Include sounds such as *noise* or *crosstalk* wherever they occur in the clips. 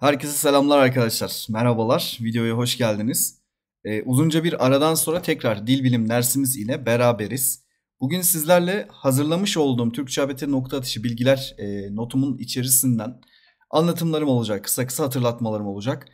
Herkese selamlar arkadaşlar. Merhabalar. Videoya hoş geldiniz. Ee, uzunca bir aradan sonra tekrar dil bilim dersimiz ile beraberiz. Bugün sizlerle hazırlamış olduğum Türkçe ABT nokta atışı bilgiler e, notumun içerisinden anlatımlarım olacak, kısa kısa hatırlatmalarım olacak.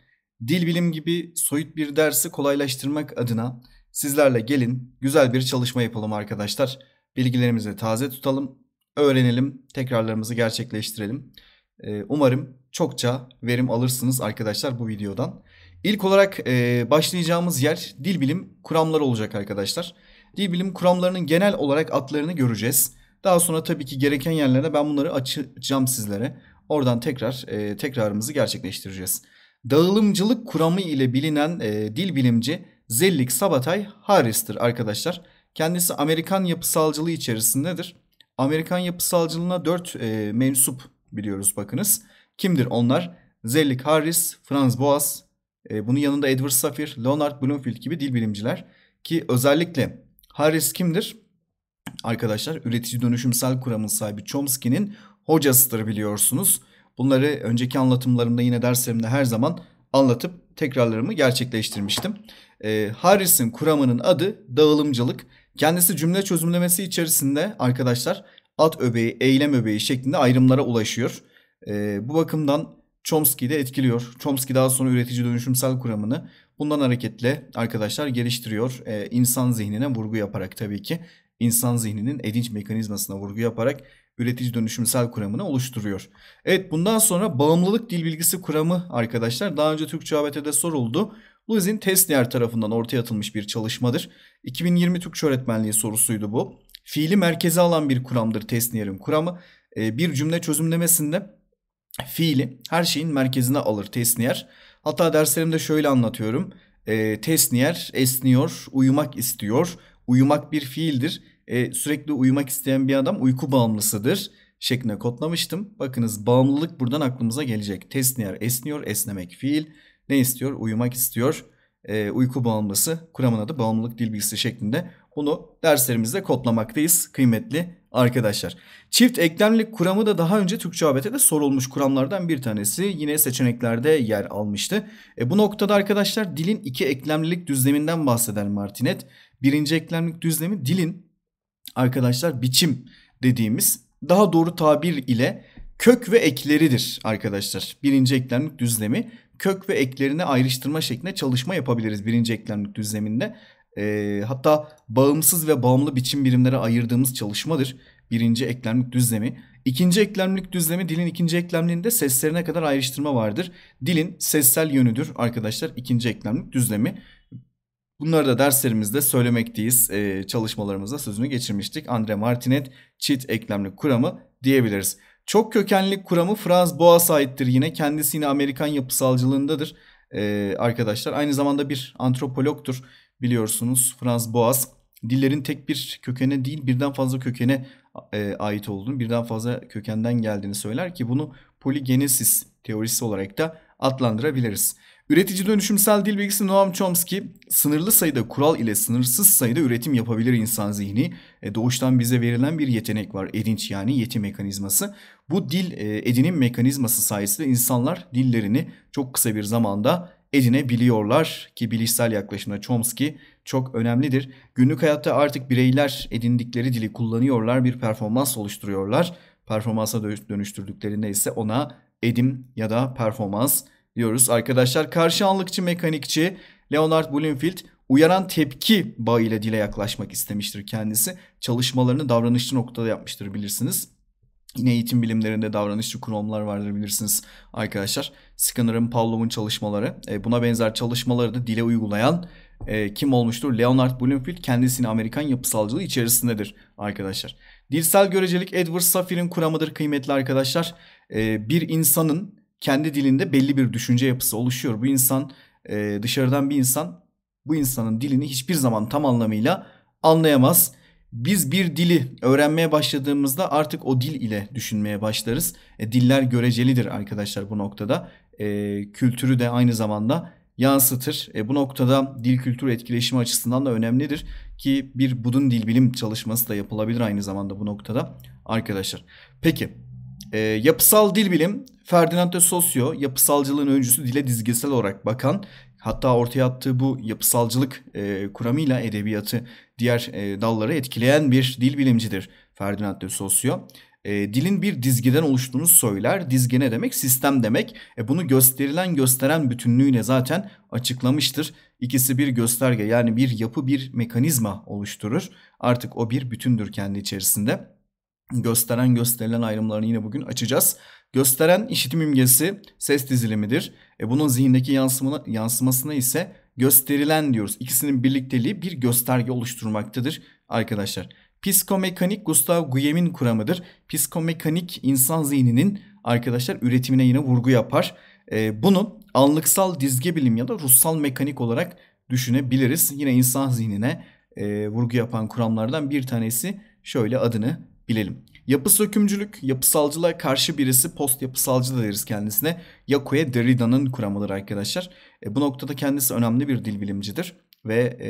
Dil bilim gibi soyut bir dersi kolaylaştırmak adına sizlerle gelin güzel bir çalışma yapalım arkadaşlar. Bilgilerimizi taze tutalım, öğrenelim, tekrarlarımızı gerçekleştirelim. Ee, umarım çokça verim alırsınız arkadaşlar bu videodan. İlk olarak e, başlayacağımız yer dil bilim kuramları olacak arkadaşlar. Dil bilim kuramlarının genel olarak adlarını göreceğiz. Daha sonra tabii ki gereken yerlere ben bunları açacağım sizlere. Oradan tekrar e, tekrarımızı gerçekleştireceğiz. Dağılımcılık kuramı ile bilinen e, dil bilimci Zellik Sabatay Harris'tir arkadaşlar. Kendisi Amerikan yapısalcılığı içerisindedir. Amerikan yapısalcılığına 4 e, mensup biliyoruz bakınız. Kimdir onlar? Zelig Harris, Franz Boas, e, bunun yanında Edward Sapir, Leonard Bloomfield gibi dil bilimciler ki özellikle Harris kimdir? Arkadaşlar üretici dönüşümsel kuramın sahibi Chomsky'nin hocasıdır biliyorsunuz. Bunları önceki anlatımlarımda yine derslerimde her zaman anlatıp tekrarlarımı gerçekleştirmiştim. E, Harris'in kuramının adı dağılımcılık. Kendisi cümle çözümlemesi içerisinde arkadaşlar at öbeği, eylem öbeği şeklinde ayrımlara ulaşıyor. E, bu bakımdan Chomsky de etkiliyor. Chomsky daha sonra üretici dönüşümsel kuramını bundan hareketle arkadaşlar geliştiriyor. E, insan zihnine vurgu yaparak tabii ki insan zihninin edinç mekanizmasına vurgu yaparak üretici dönüşümsel kuramını oluşturuyor. Evet bundan sonra bağımlılık dil bilgisi kuramı arkadaşlar daha önce Türkçe ABT'de soruldu. Luzin Teslier tarafından ortaya atılmış bir çalışmadır. 2020 Türkçe öğretmenliği sorusuydu bu. Fiili merkeze alan bir kuramdır Teslier'in kuramı. Ee, bir cümle çözümlemesinde fiili her şeyin merkezine alır tesniyer. Hatta derslerimde şöyle anlatıyorum. E, tesniyer esniyor, uyumak istiyor. Uyumak bir fiildir. E, sürekli uyumak isteyen bir adam uyku bağımlısıdır şeklinde kodlamıştım. Bakınız bağımlılık buradan aklımıza gelecek. Tesniyer esniyor, esnemek fiil. Ne istiyor? Uyumak istiyor. E, uyku bağımlısı, kuramın adı bağımlılık dil bilgisi şeklinde. Bunu derslerimizde kodlamaktayız kıymetli arkadaşlar. Çift eklemlilik kuramı da daha önce Türkçe ABT'de sorulmuş kuramlardan bir tanesi. Yine seçeneklerde yer almıştı. E, bu noktada arkadaşlar dilin iki eklemlilik düzleminden bahseder Martinet. Birinci eklemlilik düzlemi dilin arkadaşlar biçim dediğimiz daha doğru tabir ile kök ve ekleridir arkadaşlar. Birinci eklemlik düzlemi kök ve eklerini ayrıştırma şeklinde çalışma yapabiliriz birinci eklemlik düzleminde. E, hatta bağımsız ve bağımlı biçim birimlere ayırdığımız çalışmadır. Birinci eklemlik düzlemi. İkinci eklemlik düzlemi dilin ikinci eklemliğinde seslerine kadar ayrıştırma vardır. Dilin sessel yönüdür arkadaşlar ikinci eklemlik düzlemi. Bunları da derslerimizde söylemekteyiz. Ee, çalışmalarımızda sözünü geçirmiştik. Andre Martinet çift eklemlik kuramı diyebiliriz. Çok kökenli kuramı Franz Boas'a aittir yine. Kendisi yine Amerikan yapısalcılığındadır ee, arkadaşlar. Aynı zamanda bir antropologtur biliyorsunuz Frans Boas dillerin tek bir kökene değil birden fazla kökene e, ait olduğunu, birden fazla kökenden geldiğini söyler ki bunu poligenesis teorisi olarak da adlandırabiliriz. Üretici dönüşümsel dil bilgisi Noam Chomsky sınırlı sayıda kural ile sınırsız sayıda üretim yapabilir insan zihni. E, doğuştan bize verilen bir yetenek var edinç yani yeti mekanizması. Bu dil e, edinim mekanizması sayesinde insanlar dillerini çok kısa bir zamanda edinebiliyorlar ki bilişsel yaklaşımda Chomsky çok önemlidir. Günlük hayatta artık bireyler edindikleri dili kullanıyorlar, bir performans oluşturuyorlar. Performansa dönüştürdüklerinde ise ona edim ya da performans diyoruz. Arkadaşlar karşı anlıkçı mekanikçi Leonard Bloomfield uyaran tepki bağıyla dile yaklaşmak istemiştir kendisi. Çalışmalarını davranışçı noktada yapmıştır bilirsiniz. Yine eğitim bilimlerinde davranışçı kuramlar vardır bilirsiniz arkadaşlar. Skinner'ın, Pavlov'un çalışmaları. E, buna benzer çalışmaları da dile uygulayan e, kim olmuştur? Leonard Bloomfield kendisini Amerikan yapısalcılığı içerisindedir arkadaşlar. Dilsel görecelik Edward Saffir'in kuramıdır kıymetli arkadaşlar. E, bir insanın kendi dilinde belli bir düşünce yapısı oluşuyor. Bu insan e, dışarıdan bir insan bu insanın dilini hiçbir zaman tam anlamıyla anlayamaz. Biz bir dili öğrenmeye başladığımızda artık o dil ile düşünmeye başlarız. E, diller görecelidir arkadaşlar bu noktada. E, kültürü de aynı zamanda yansıtır. E, bu noktada dil kültür etkileşimi açısından da önemlidir ki bir budun dil bilim çalışması da yapılabilir aynı zamanda bu noktada arkadaşlar. Peki e, yapısal dil bilim Ferdinand de Socio yapısalcılığın öncüsü dile dizgesel olarak bakan hatta ortaya attığı bu yapısalcılık e, kuramıyla edebiyatı diğer e, dalları etkileyen bir dil bilimcidir Ferdinand de Saussure. E, dilin bir dizgiden oluştuğunu söyler. Dizge ne demek? Sistem demek. E, bunu gösterilen gösteren bütünlüğüne zaten açıklamıştır. İkisi bir gösterge yani bir yapı bir mekanizma oluşturur. Artık o bir bütündür kendi içerisinde. Gösteren gösterilen ayrımlarını yine bugün açacağız. Gösteren işitim imgesi ses dizilimidir. E, bunun zihindeki yansıma, yansımasına ise gösterilen diyoruz. İkisinin birlikteliği bir gösterge oluşturmaktadır arkadaşlar. Psikomekanik Gustav Guillem'in kuramıdır. Psikomekanik insan zihninin arkadaşlar üretimine yine vurgu yapar. E, bunu anlıksal dizge bilim ya da ruhsal mekanik olarak düşünebiliriz. Yine insan zihnine e, vurgu yapan kuramlardan bir tanesi şöyle adını bilelim. Yapı sökümcülük, yapısalcılığa karşı birisi post yapısalcı da deriz kendisine. Yakuya Derrida'nın kuramıdır arkadaşlar. E, bu noktada kendisi önemli bir dil bilimcidir ve e,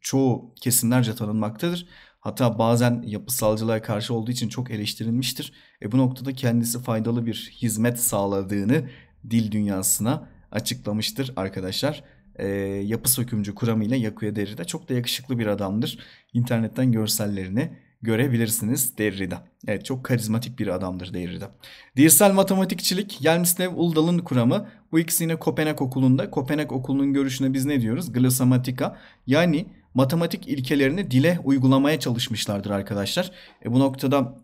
çoğu kesimlerce tanınmaktadır. Hatta bazen yapısalcılığa karşı olduğu için çok eleştirilmiştir. E, bu noktada kendisi faydalı bir hizmet sağladığını dil dünyasına açıklamıştır arkadaşlar e, yapı sökümcü kuramıyla Yakuya Derrida çok da yakışıklı bir adamdır. İnternetten görsellerini görebilirsiniz Derrida. Evet çok karizmatik bir adamdır Derrida. Dirsel matematikçilik Yelmsnev Uldal'ın kuramı. Bu ikisi yine Kopenhag okulunda. Kopenhag okulunun görüşüne biz ne diyoruz? Glosamatika. Yani matematik ilkelerini dile uygulamaya çalışmışlardır arkadaşlar. E, bu noktada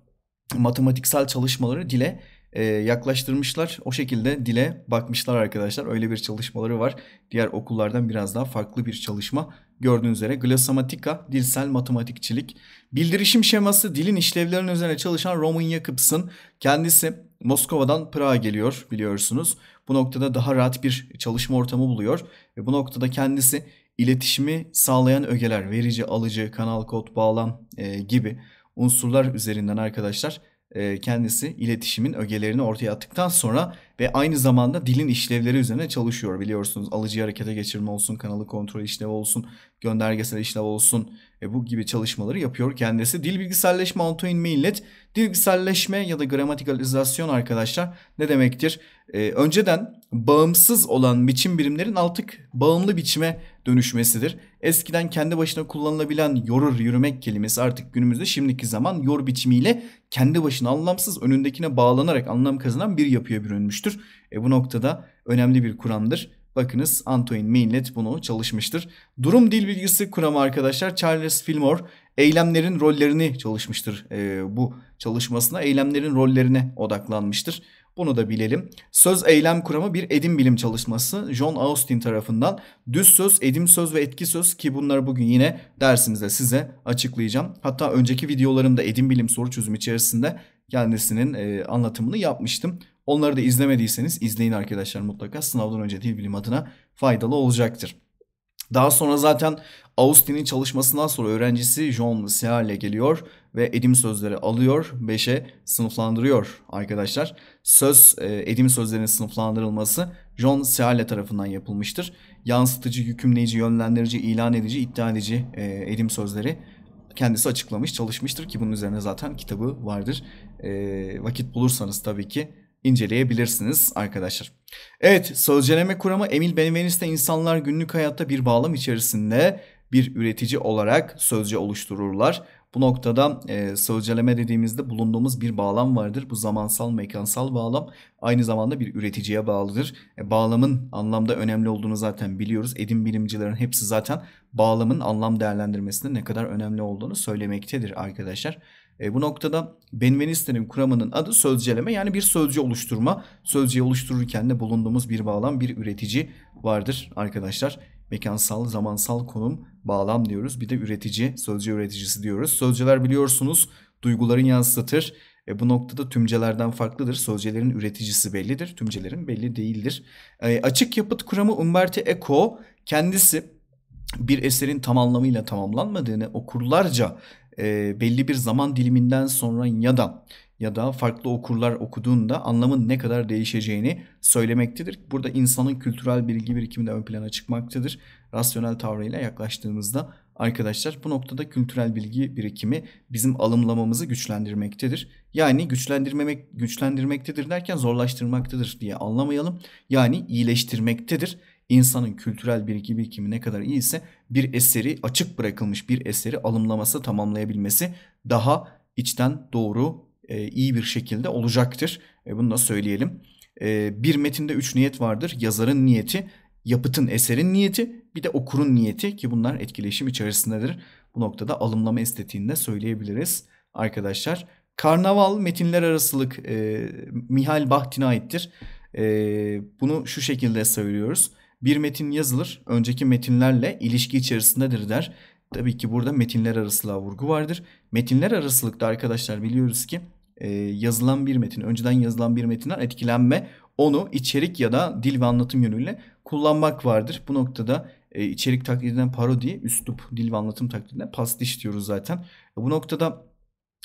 matematiksel çalışmaları dile e, yaklaştırmışlar. O şekilde dile bakmışlar arkadaşlar. Öyle bir çalışmaları var. Diğer okullardan biraz daha farklı bir çalışma. Gördüğünüz üzere glosamatika, dilsel matematikçilik. Bildirişim şeması dilin işlevlerinin üzerine çalışan Roman Jakobs'ın kendisi Moskova'dan Prag'a geliyor biliyorsunuz. Bu noktada daha rahat bir çalışma ortamı buluyor. Ve bu noktada kendisi iletişimi sağlayan ögeler, verici, alıcı, kanal kod, bağlam e, gibi unsurlar üzerinden arkadaşlar e, kendisi iletişimin ögelerini ortaya attıktan sonra ve aynı zamanda dilin işlevleri üzerine çalışıyor biliyorsunuz. Alıcı harekete geçirme olsun, kanalı kontrol işlevi olsun, göndergesel işlev olsun, e, bu gibi çalışmaları yapıyor kendisi. Dil bilgiselleşme autoinme illet. Dil bilgiselleşme ya da gramatikalizasyon arkadaşlar ne demektir? E, önceden bağımsız olan biçim birimlerin artık bağımlı biçime dönüşmesidir. Eskiden kendi başına kullanılabilen yorur yürümek kelimesi artık günümüzde şimdiki zaman yor biçimiyle kendi başına anlamsız önündekine bağlanarak anlam kazanan bir yapıya bürünmüştür. E, bu noktada önemli bir kuramdır Bakınız Antoine Mainlet bunu çalışmıştır. Durum dil bilgisi kuramı arkadaşlar Charles Fillmore eylemlerin rollerini çalışmıştır. E, bu çalışmasına eylemlerin rollerine odaklanmıştır. Bunu da bilelim. Söz eylem kuramı bir edim bilim çalışması John Austin tarafından. Düz söz, edim söz ve etki söz ki bunları bugün yine dersimizde size açıklayacağım. Hatta önceki videolarımda edim bilim soru çözüm içerisinde kendisinin e, anlatımını yapmıştım. Onları da izlemediyseniz izleyin arkadaşlar mutlaka. Sınavdan önce dil bilim adına faydalı olacaktır. Daha sonra zaten Austin'in çalışmasından sonra öğrencisi John Seale geliyor ve edim sözleri alıyor. 5'e sınıflandırıyor arkadaşlar. Söz e, edim sözlerinin sınıflandırılması John Seale tarafından yapılmıştır. Yansıtıcı, yükümleyici, yönlendirici, ilan edici, iddia edici e, edim sözleri kendisi açıklamış, çalışmıştır ki bunun üzerine zaten kitabı vardır. E, vakit bulursanız tabii ki inceleyebilirsiniz arkadaşlar. Evet sözceleme kuramı Emil Benveniste insanlar günlük hayatta bir bağlam içerisinde bir üretici olarak sözce oluştururlar. Bu noktada e, sözceleme dediğimizde bulunduğumuz bir bağlam vardır. Bu zamansal, mekansal bağlam aynı zamanda bir üreticiye bağlıdır. E, bağlamın anlamda önemli olduğunu zaten biliyoruz. Edim bilimcilerin hepsi zaten bağlamın anlam değerlendirmesinde ne kadar önemli olduğunu söylemektedir arkadaşlar. E, bu noktada Benveniste'nin kuramının adı sözceleme yani bir sözcü oluşturma. Sözcüğü oluştururken de bulunduğumuz bir bağlam, bir üretici vardır arkadaşlar. Mekansal, zamansal konum, bağlam diyoruz. Bir de üretici, sözcü üreticisi diyoruz. Sözcüler biliyorsunuz duyguların yansıtır. E, bu noktada tümcelerden farklıdır. sözcülerin üreticisi bellidir. Tümcelerin belli değildir. E, açık yapıt kuramı Umberto Eco kendisi bir eserin tam anlamıyla tamamlanmadığını okurlarca e, belli bir zaman diliminden sonra ya da ya da farklı okurlar okuduğunda anlamın ne kadar değişeceğini söylemektedir. Burada insanın kültürel bilgi birikimi de ön plana çıkmaktadır. Rasyonel tavrıyla yaklaştığımızda arkadaşlar bu noktada kültürel bilgi birikimi bizim alımlamamızı güçlendirmektedir. Yani güçlendirmemek güçlendirmektedir derken zorlaştırmaktadır diye anlamayalım. Yani iyileştirmektedir insanın kültürel biriki birikimi ne kadar iyi ise bir eseri açık bırakılmış bir eseri alımlaması tamamlayabilmesi daha içten doğru e, iyi bir şekilde olacaktır. E, bunu da söyleyelim. E, bir metinde üç niyet vardır. Yazarın niyeti, yapıtın eserin niyeti bir de okurun niyeti ki bunlar etkileşim içerisindedir. Bu noktada alımlama estetiğini de söyleyebiliriz arkadaşlar. Karnaval metinler arasılık e, Mihal Bahtin'e aittir. E, bunu şu şekilde söylüyoruz. Bir metin yazılır, önceki metinlerle ilişki içerisindedir der. Tabii ki burada metinler arasılığa vurgu vardır. Metinler arasılıkta arkadaşlar biliyoruz ki e, yazılan bir metin, önceden yazılan bir metinden etkilenme onu içerik ya da dil ve anlatım yönüyle kullanmak vardır. Bu noktada e, içerik taklidinden parodi, üslup, dil ve anlatım taklidinden pastiş diyoruz zaten. Bu noktada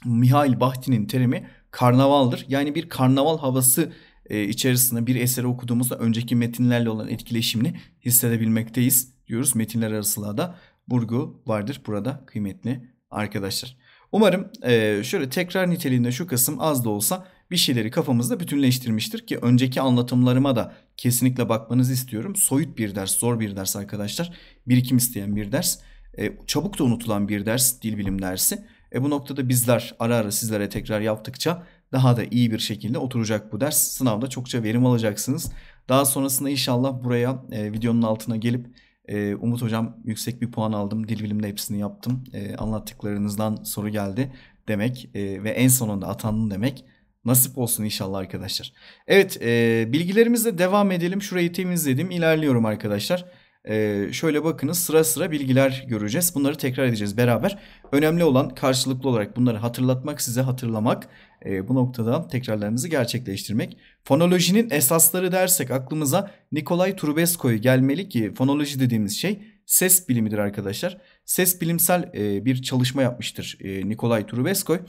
Mihail Bahtin'in terimi karnavaldır. Yani bir karnaval havası e, içerisinde bir eseri okuduğumuzda önceki metinlerle olan etkileşimini hissedebilmekteyiz diyoruz. Metinler arasılığa da burgu vardır burada kıymetli arkadaşlar. Umarım e, şöyle tekrar niteliğinde şu kısım az da olsa bir şeyleri kafamızda bütünleştirmiştir ki önceki anlatımlarıma da kesinlikle bakmanızı istiyorum. Soyut bir ders, zor bir ders arkadaşlar. Birikim isteyen bir ders. E, çabuk da unutulan bir ders, dil bilim dersi. E, bu noktada bizler ara ara sizlere tekrar yaptıkça daha da iyi bir şekilde oturacak bu ders. Sınavda çokça verim alacaksınız. Daha sonrasında inşallah buraya e, videonun altına gelip e, Umut Hocam yüksek bir puan aldım. Dil bilimde hepsini yaptım. E, anlattıklarınızdan soru geldi demek e, ve en sonunda atandım demek. Nasip olsun inşallah arkadaşlar. Evet e, bilgilerimizle devam edelim. Şurayı temizledim. İlerliyorum arkadaşlar. Ee, şöyle bakınız sıra sıra bilgiler göreceğiz. Bunları tekrar edeceğiz beraber. Önemli olan karşılıklı olarak bunları hatırlatmak, size hatırlamak. E, bu noktada tekrarlarımızı gerçekleştirmek. Fonolojinin esasları dersek aklımıza Nikolay Trubesko'yu gelmeli ki fonoloji dediğimiz şey ses bilimidir arkadaşlar. Ses bilimsel e, bir çalışma yapmıştır e, Nikolay Trubeskoy.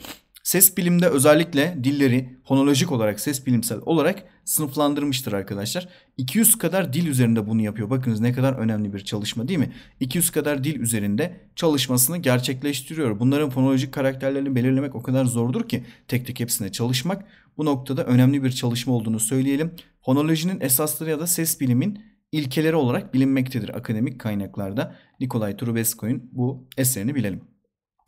Ses bilimde özellikle dilleri fonolojik olarak ses bilimsel olarak sınıflandırmıştır arkadaşlar. 200 kadar dil üzerinde bunu yapıyor. Bakınız ne kadar önemli bir çalışma değil mi? 200 kadar dil üzerinde çalışmasını gerçekleştiriyor. Bunların fonolojik karakterlerini belirlemek o kadar zordur ki tek tek hepsine çalışmak. Bu noktada önemli bir çalışma olduğunu söyleyelim. Fonolojinin esasları ya da ses bilimin ilkeleri olarak bilinmektedir akademik kaynaklarda. Nikolay Trubeskoy'un bu eserini bilelim.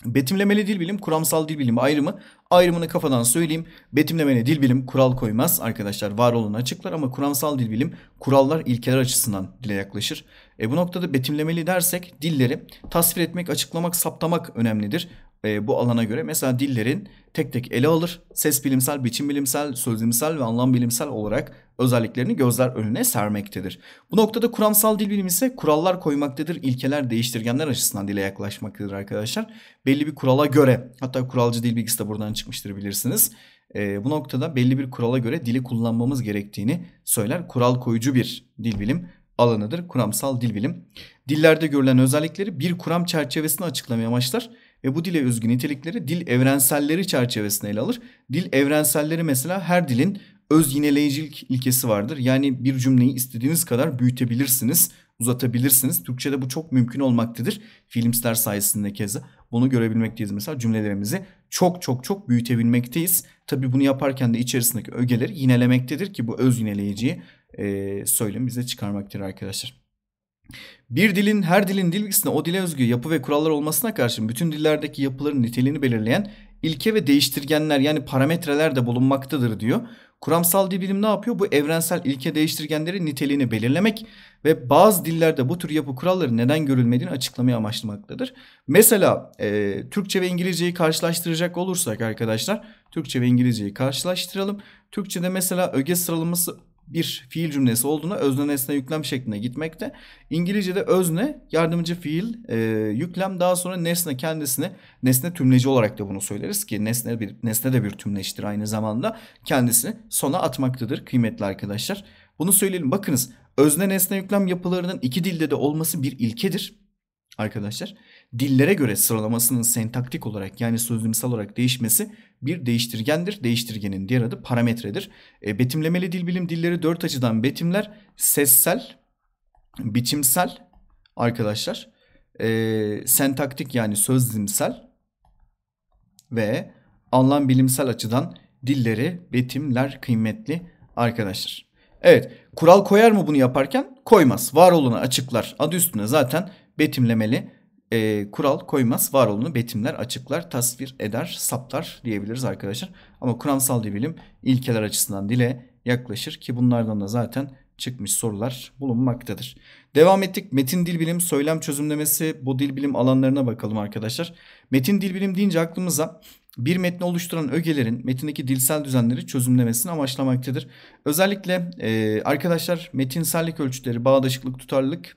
Betimlemeli dil bilim, kuramsal dil bilimi ayrımı. Ayrımını kafadan söyleyeyim. Betimlemeli dil bilim kural koymaz arkadaşlar. Var olun açıklar ama kuramsal dil bilim kurallar ilkeler açısından dile yaklaşır. E bu noktada betimlemeli dersek dilleri tasvir etmek, açıklamak, saptamak önemlidir. E, bu alana göre mesela dillerin tek tek ele alır. Ses bilimsel, biçim bilimsel, sözlimsel ve anlam bilimsel olarak özelliklerini gözler önüne sermektedir. Bu noktada kuramsal dil bilimi ise kurallar koymaktadır. ilkeler değiştirgenler açısından dile yaklaşmaktadır arkadaşlar. Belli bir kurala göre hatta kuralcı dil bilgisi de buradan çıkmıştır bilirsiniz. E, bu noktada belli bir kurala göre dili kullanmamız gerektiğini söyler. Kural koyucu bir dil bilim alanıdır. Kuramsal dil bilim. Dillerde görülen özellikleri bir kuram çerçevesini açıklamaya amaçlar ve bu dile özgü nitelikleri dil evrenselleri çerçevesine ele alır. Dil evrenselleri mesela her dilin öz yineleyicilik ilkesi vardır. Yani bir cümleyi istediğiniz kadar büyütebilirsiniz, uzatabilirsiniz. Türkçe'de bu çok mümkün olmaktadır. Filmsler sayesinde kez, bunu görebilmekteyiz. Mesela cümlelerimizi çok çok çok büyütebilmekteyiz. Tabi bunu yaparken de içerisindeki ögeleri yinelemektedir ki bu öz yineleyiciyi e, söylemi bize çıkarmaktır arkadaşlar. Bir dilin her dilin dil bilgisine o dile özgü yapı ve kurallar olmasına karşın bütün dillerdeki yapıların niteliğini belirleyen ilke ve değiştirgenler yani parametreler de bulunmaktadır diyor. Kuramsal dil bilim ne yapıyor? Bu evrensel ilke değiştirgenlerin niteliğini belirlemek ve bazı dillerde bu tür yapı kuralları neden görülmediğini açıklamaya amaçlamaktadır. Mesela e, Türkçe ve İngilizceyi karşılaştıracak olursak arkadaşlar Türkçe ve İngilizceyi karşılaştıralım. Türkçe'de mesela öge sıralaması bir fiil cümlesi olduğuna özne nesne yüklem şekline gitmekte. İngilizce'de özne yardımcı fiil e, yüklem daha sonra nesne kendisini nesne tümleci olarak da bunu söyleriz ki nesne bir nesne de bir tümleştir aynı zamanda kendisini sona atmaktadır kıymetli arkadaşlar. Bunu söyleyelim bakınız özne nesne yüklem yapılarının iki dilde de olması bir ilkedir arkadaşlar dillere göre sıralamasının sentaktik olarak yani sözlümsel olarak değişmesi bir değiştirgendir. Değiştirgenin diğer adı parametredir. E, betimlemeli dil bilim dilleri dört açıdan betimler. Sessel, biçimsel arkadaşlar, e, sentaktik yani sözlümsel ve anlam bilimsel açıdan dilleri betimler kıymetli arkadaşlar. Evet kural koyar mı bunu yaparken? Koymaz. Var olanı açıklar. Adı üstüne zaten betimlemeli e, kural koymaz. Var betimler, açıklar, tasvir eder, saplar diyebiliriz arkadaşlar. Ama kuramsal dil bilim ilkeler açısından dile yaklaşır ki bunlardan da zaten çıkmış sorular bulunmaktadır. Devam ettik. Metin dil bilim, söylem çözümlemesi bu dil bilim alanlarına bakalım arkadaşlar. Metin dil bilim deyince aklımıza bir metni oluşturan ögelerin metindeki dilsel düzenleri çözümlemesini amaçlamaktadır. Özellikle e, arkadaşlar metinsellik ölçütleri, bağdaşıklık, tutarlılık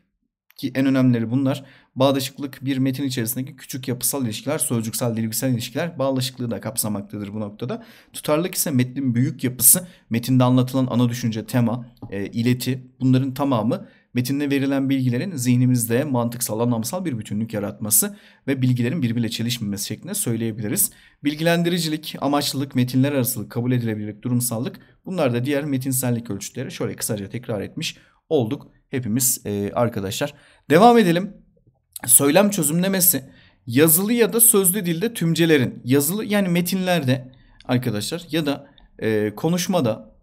ki en önemlileri bunlar. Bağdaşıklık bir metin içerisindeki küçük yapısal ilişkiler, sözcüksel dilgisel ilişkiler bağdaşıklığı da kapsamaktadır bu noktada. Tutarlılık ise metnin büyük yapısı, metinde anlatılan ana düşünce, tema, e, ileti bunların tamamı metinde verilen bilgilerin zihnimizde mantıksal anlamsal bir bütünlük yaratması ve bilgilerin birbirle çelişmemesi şeklinde söyleyebiliriz. Bilgilendiricilik, amaçlılık, metinler arasılık, kabul edilebilirlik, durumsallık bunlar da diğer metinsellik ölçütleri şöyle kısaca tekrar etmiş olduk hepimiz e, arkadaşlar. Devam edelim. Söylem çözümlemesi yazılı ya da sözlü dilde tümcelerin yazılı yani metinlerde arkadaşlar ya da e, konuşmada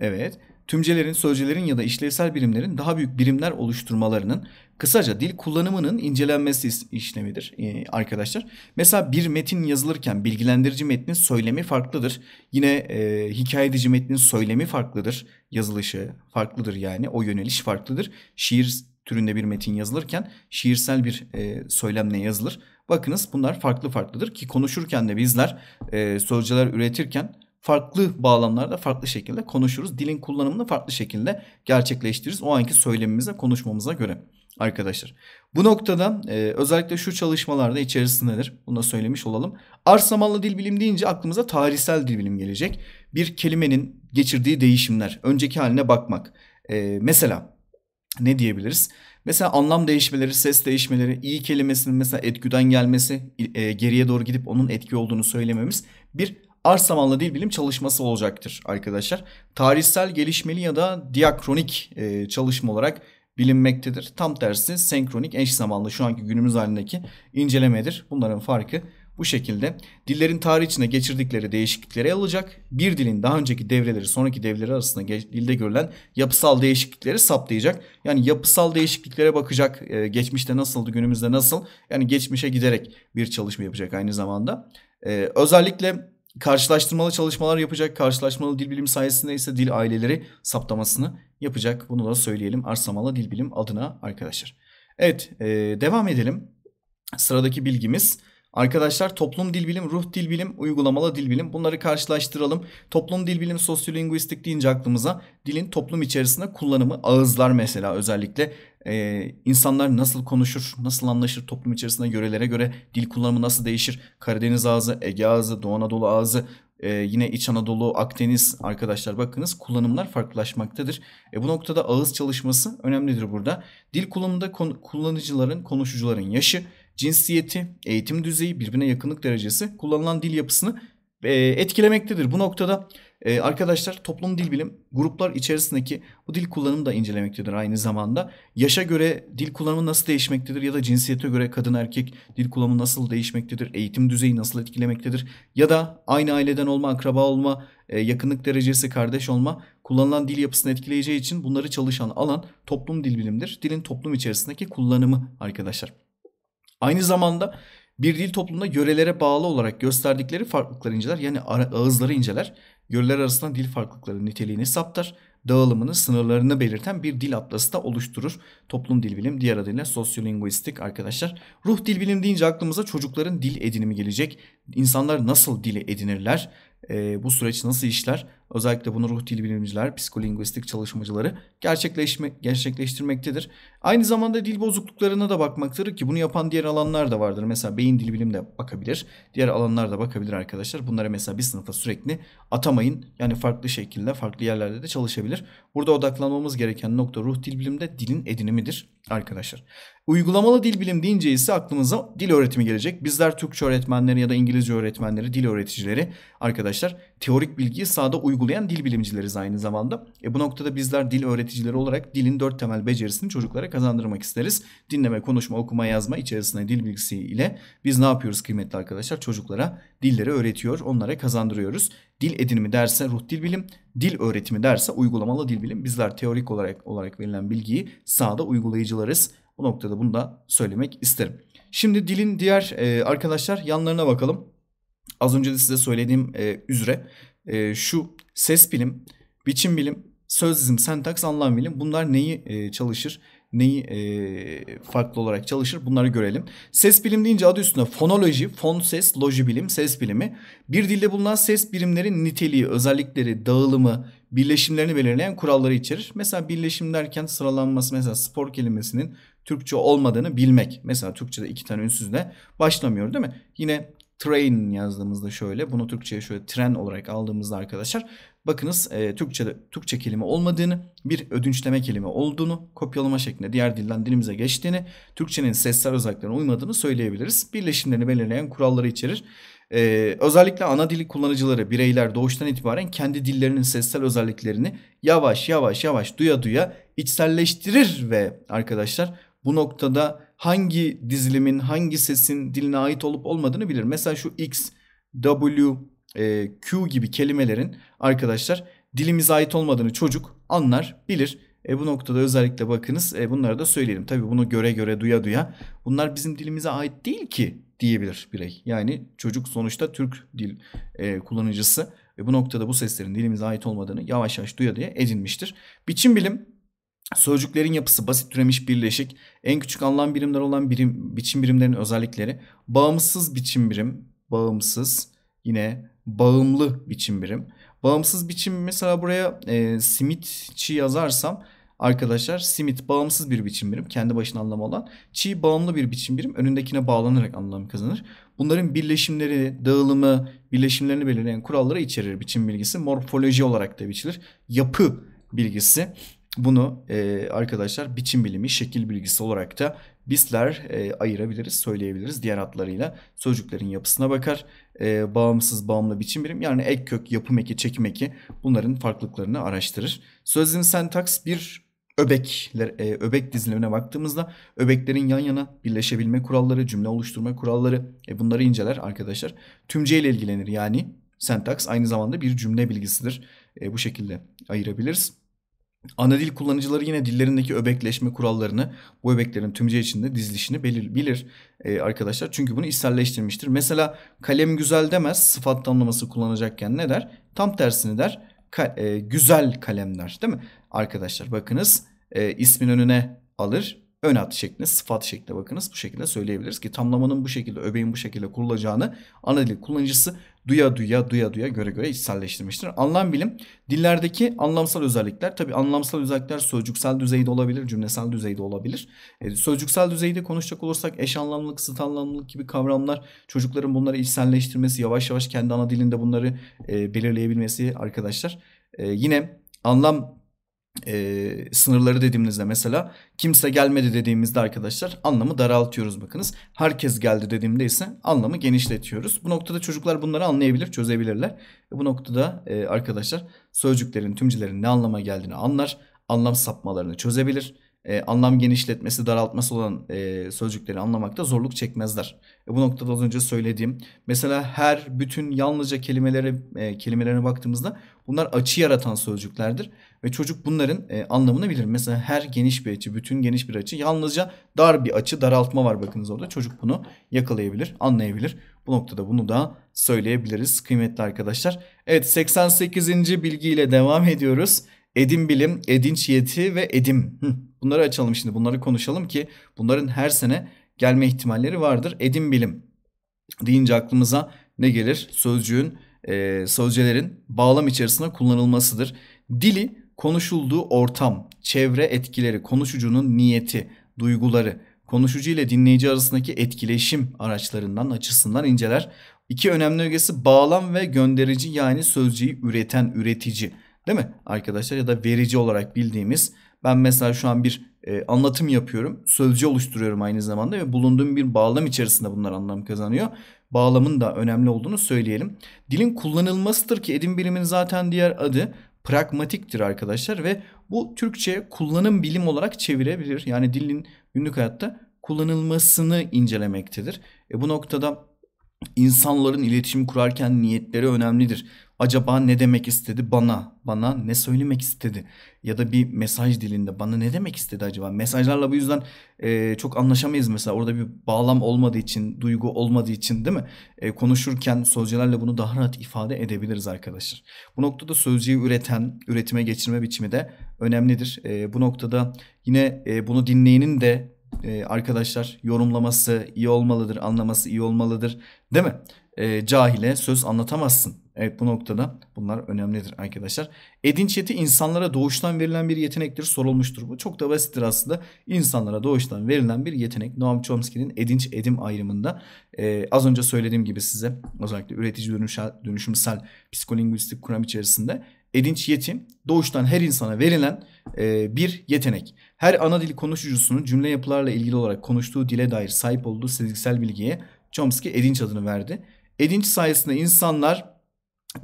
evet tümcelerin, sözcülerin ya da işlevsel birimlerin daha büyük birimler oluşturmalarının kısaca dil kullanımının incelenmesi işlemidir e, arkadaşlar. Mesela bir metin yazılırken bilgilendirici metnin söylemi farklıdır. Yine e, hikaye edici metnin söylemi farklıdır. Yazılışı farklıdır yani o yöneliş farklıdır. Şiir türünde bir metin yazılırken şiirsel bir e, söylemle yazılır. Bakınız bunlar farklı farklıdır ki konuşurken de bizler e, sözcüler üretirken farklı bağlamlarda farklı şekilde konuşuruz. Dilin kullanımını farklı şekilde gerçekleştiririz o anki söylemimize, konuşmamıza göre arkadaşlar. Bu noktada e, özellikle şu çalışmalarda içerisindedir. Bunu da söylemiş olalım. Arsamallı dil bilim deyince aklımıza tarihsel dil bilim gelecek. Bir kelimenin geçirdiği değişimler, önceki haline bakmak. E, mesela ne diyebiliriz? Mesela anlam değişmeleri, ses değişmeleri, iyi kelimesinin mesela etküden gelmesi, e, geriye doğru gidip onun etki olduğunu söylememiz bir arş zamanlı dil bilim çalışması olacaktır arkadaşlar. Tarihsel gelişmeli ya da diakronik e, çalışma olarak bilinmektedir. Tam tersi senkronik eş zamanlı şu anki günümüz halindeki incelemedir. Bunların farkı bu şekilde dillerin tarih içinde geçirdikleri değişikliklere alacak. Bir dilin daha önceki devreleri sonraki devreleri arasında dilde görülen yapısal değişiklikleri saptayacak. Yani yapısal değişikliklere bakacak. Ee, geçmişte nasıldı, günümüzde nasıl? Yani geçmişe giderek bir çalışma yapacak aynı zamanda. Ee, özellikle karşılaştırmalı çalışmalar yapacak. Karşılaştırmalı dil bilimi sayesinde ise dil aileleri saptamasını yapacak. Bunu da söyleyelim arsamalı Dil Bilim adına arkadaşlar. Evet e, devam edelim. Sıradaki bilgimiz Arkadaşlar toplum dil bilim, ruh dil bilim, uygulamalı dil bilim bunları karşılaştıralım. Toplum dil bilim, sosyolinguistik deyince aklımıza dilin toplum içerisinde kullanımı, ağızlar mesela özellikle e, insanlar nasıl konuşur, nasıl anlaşır toplum içerisinde yörelere göre dil kullanımı nasıl değişir? Karadeniz ağzı, Ege ağzı, Doğu Anadolu ağzı, e, yine İç Anadolu, Akdeniz arkadaşlar bakınız kullanımlar farklılaşmaktadır. E, bu noktada ağız çalışması önemlidir burada. Dil kullanımında kon- kullanıcıların, konuşucuların yaşı, cinsiyeti, eğitim düzeyi, birbirine yakınlık derecesi kullanılan dil yapısını e, etkilemektedir. Bu noktada ee, arkadaşlar toplum dil bilim gruplar içerisindeki bu dil kullanımı da incelemektedir aynı zamanda. Yaşa göre dil kullanımı nasıl değişmektedir ya da cinsiyete göre kadın erkek dil kullanımı nasıl değişmektedir? Eğitim düzeyi nasıl etkilemektedir? Ya da aynı aileden olma, akraba olma, e, yakınlık derecesi, kardeş olma kullanılan dil yapısını etkileyeceği için bunları çalışan alan toplum dil bilimdir. Dilin toplum içerisindeki kullanımı arkadaşlar. Aynı zamanda bir dil toplumunda yörelere bağlı olarak gösterdikleri farklılıkları inceler. Yani ağızları inceler yöreler arasında dil farklılıkları niteliğini saptar, dağılımını, sınırlarını belirten bir dil atlası da oluşturur. Toplum dil bilim diğer adıyla sosyolinguistik arkadaşlar. Ruh dil bilim deyince aklımıza çocukların dil edinimi gelecek. İnsanlar nasıl dili edinirler? e, bu süreç nasıl işler? Özellikle bunu ruh dil bilimciler, psikolinguistik çalışmacıları gerçekleşme, gerçekleştirmektedir. Aynı zamanda dil bozukluklarına da bakmaktadır ki bunu yapan diğer alanlar da vardır. Mesela beyin dil bilim de bakabilir. Diğer alanlar da bakabilir arkadaşlar. Bunlara mesela bir sınıfa sürekli atamayın. Yani farklı şekilde farklı yerlerde de çalışabilir. Burada odaklanmamız gereken nokta ruh dil bilimde dilin edinimidir arkadaşlar. Uygulamalı dil bilim deyince ise aklımıza dil öğretimi gelecek. Bizler Türkçe öğretmenleri ya da İngilizce öğretmenleri, dil öğreticileri arkadaşlar teorik bilgiyi sahada uygulayan dil bilimcileriz aynı zamanda. E bu noktada bizler dil öğreticileri olarak dilin dört temel becerisini çocuklara kazandırmak isteriz. Dinleme, konuşma, okuma, yazma içerisinde dil bilgisi ile biz ne yapıyoruz kıymetli arkadaşlar? Çocuklara dilleri öğretiyor, onlara kazandırıyoruz. Dil edinimi derse ruh dil bilim, dil öğretimi derse uygulamalı dil bilim. Bizler teorik olarak olarak verilen bilgiyi sahada uygulayıcılarız. Bu noktada bunu da söylemek isterim. Şimdi dilin diğer e, arkadaşlar yanlarına bakalım. Az önce de size söylediğim e, üzere e, şu ses bilim, biçim bilim, söz dizim, sentaks, anlam bilim bunlar neyi e, çalışır? neyi e, farklı olarak çalışır bunları görelim. Ses bilim deyince adı üstünde fonoloji, fon ses, loji bilim, ses bilimi. Bir dilde bulunan ses birimlerin niteliği, özellikleri, dağılımı, birleşimlerini belirleyen kuralları içerir. Mesela birleşim derken sıralanması mesela spor kelimesinin Türkçe olmadığını bilmek. Mesela Türkçe'de iki tane ünsüzle başlamıyor değil mi? Yine train yazdığımızda şöyle bunu Türkçe'ye şöyle tren olarak aldığımızda arkadaşlar bakınız e, Türkçe'de Türkçe kelime olmadığını bir ödünçleme kelime olduğunu kopyalama şeklinde diğer dilden dilimize geçtiğini Türkçe'nin sesler özelliklerine uymadığını söyleyebiliriz. Birleşimlerini belirleyen kuralları içerir. Ee, özellikle ana dili kullanıcıları bireyler doğuştan itibaren kendi dillerinin sessel özelliklerini yavaş yavaş yavaş duya duya içselleştirir ve arkadaşlar bu noktada hangi dizilimin, hangi sesin diline ait olup olmadığını bilir. Mesela şu X, W, e, Q gibi kelimelerin arkadaşlar dilimize ait olmadığını çocuk anlar, bilir. E bu noktada özellikle bakınız e bunları da söyleyelim. Tabii bunu göre göre duya duya bunlar bizim dilimize ait değil ki diyebilir birey. Yani çocuk sonuçta Türk dil e, kullanıcısı ve bu noktada bu seslerin dilimize ait olmadığını yavaş yavaş duya duya edinmiştir. Biçim bilim Sözcüklerin yapısı basit türemiş birleşik, en küçük anlam birimler olan birim, biçim birimlerinin özellikleri, bağımsız biçim birim, bağımsız, yine bağımlı biçim birim. Bağımsız biçim mesela buraya e, simitçi yazarsam arkadaşlar simit bağımsız bir biçim birim. Kendi başına anlamı olan. Çi bağımlı bir biçim birim. Önündekine bağlanarak anlam kazanır. Bunların birleşimleri, dağılımı, birleşimlerini belirleyen kuralları içerir biçim bilgisi. Morfoloji olarak da biçilir. Yapı bilgisi. Bunu e, arkadaşlar biçim bilimi, şekil bilgisi olarak da bizler e, ayırabiliriz, söyleyebiliriz. Diğer adlarıyla sözcüklerin yapısına bakar. E, bağımsız, bağımlı biçim birim yani ek kök, yapım eki, çekim eki bunların farklılıklarını araştırır. Sözlüğün sentaks bir öbekler, e, öbek dizilimine baktığımızda öbeklerin yan yana birleşebilme kuralları, cümle oluşturma kuralları e, bunları inceler arkadaşlar. Tümce ile ilgilenir yani sentaks aynı zamanda bir cümle bilgisidir. E, bu şekilde ayırabiliriz. Ana dil kullanıcıları yine dillerindeki öbekleşme kurallarını bu öbeklerin tümce içinde dizilişini belir, bilir e, arkadaşlar. Çünkü bunu içselleştirmiştir. Mesela kalem güzel demez sıfat tamlaması kullanacakken ne der? Tam tersini der ka, e, güzel kalemler, değil mi? Arkadaşlar bakınız e, ismin önüne alır ön at şeklinde sıfat şeklinde bakınız bu şekilde söyleyebiliriz ki tamlamanın bu şekilde öbeğin bu şekilde kurulacağını ana dil kullanıcısı duya duya duya duya göre göre içselleştirmiştir. Anlam bilim dillerdeki anlamsal özellikler tabi anlamsal özellikler sözcüksel düzeyde olabilir cümlesel düzeyde olabilir. E, sözcüksel düzeyde konuşacak olursak eş anlamlılık sıt anlamlılık gibi kavramlar çocukların bunları içselleştirmesi yavaş yavaş kendi ana dilinde bunları e, belirleyebilmesi arkadaşlar. E, yine anlam e, sınırları dediğimizde mesela kimse gelmedi dediğimizde arkadaşlar anlamı daraltıyoruz bakınız. Herkes geldi dediğimde ise anlamı genişletiyoruz. Bu noktada çocuklar bunları anlayabilir, çözebilirler. Bu noktada e, arkadaşlar sözcüklerin, tümcülerin ne anlama geldiğini anlar, anlam sapmalarını çözebilir. E, anlam genişletmesi, daraltması olan e, sözcükleri anlamakta zorluk çekmezler. E, bu noktada az önce söylediğim mesela her, bütün, yalnızca kelimelere e, kelimelerine baktığımızda bunlar açı yaratan sözcüklerdir ve çocuk bunların e, anlamını bilir. Mesela her geniş bir açı, bütün geniş bir açı. Yalnızca dar bir açı, daraltma var bakınız orada. Çocuk bunu yakalayabilir, anlayabilir. Bu noktada bunu da söyleyebiliriz kıymetli arkadaşlar. Evet 88. bilgiyle devam ediyoruz. Edim bilim, edinç yeti ve edim. Bunları açalım şimdi bunları konuşalım ki bunların her sene gelme ihtimalleri vardır. Edim bilim deyince aklımıza ne gelir? Sözcüğün, e, sözcelerin bağlam içerisinde kullanılmasıdır. Dili konuşulduğu ortam, çevre etkileri, konuşucunun niyeti, duyguları, konuşucu ile dinleyici arasındaki etkileşim araçlarından açısından inceler. İki önemli ögesi bağlam ve gönderici yani sözcüğü üreten üretici değil mi arkadaşlar ya da verici olarak bildiğimiz ben mesela şu an bir e, anlatım yapıyorum sözcü oluşturuyorum aynı zamanda ve bulunduğum bir bağlam içerisinde bunlar anlam kazanıyor. Bağlamın da önemli olduğunu söyleyelim. Dilin kullanılmasıdır ki edim bilimin zaten diğer adı pragmatiktir arkadaşlar ve bu Türkçe kullanım bilim olarak çevirebilir. Yani dilin günlük hayatta kullanılmasını incelemektedir. E bu noktada insanların iletişim kurarken niyetleri önemlidir acaba ne demek istedi bana? Bana ne söylemek istedi? Ya da bir mesaj dilinde bana ne demek istedi acaba? Mesajlarla bu yüzden e, çok anlaşamayız mesela. Orada bir bağlam olmadığı için, duygu olmadığı için değil mi? E, konuşurken sözcülerle bunu daha rahat ifade edebiliriz arkadaşlar. Bu noktada sözcüğü üreten, üretime geçirme biçimi de önemlidir. E, bu noktada yine e, bunu dinleyenin de e, arkadaşlar yorumlaması iyi olmalıdır, anlaması iyi olmalıdır. Değil mi? E, cahile söz anlatamazsın. Evet bu noktada bunlar önemlidir arkadaşlar. Edinç yeti insanlara doğuştan verilen bir yetenektir sorulmuştur. Bu çok da basittir aslında. İnsanlara doğuştan verilen bir yetenek. Noam Chomsky'nin edinç edim ayrımında e, az önce söylediğim gibi size özellikle üretici dönüşa, dönüşümsel psikolingüistik kuram içerisinde edinç yetim doğuştan her insana verilen e, bir yetenek. Her ana dil konuşucusunun cümle yapılarla ilgili olarak konuştuğu dile dair sahip olduğu sezgisel bilgiye Chomsky edinç adını verdi. Edinç sayesinde insanlar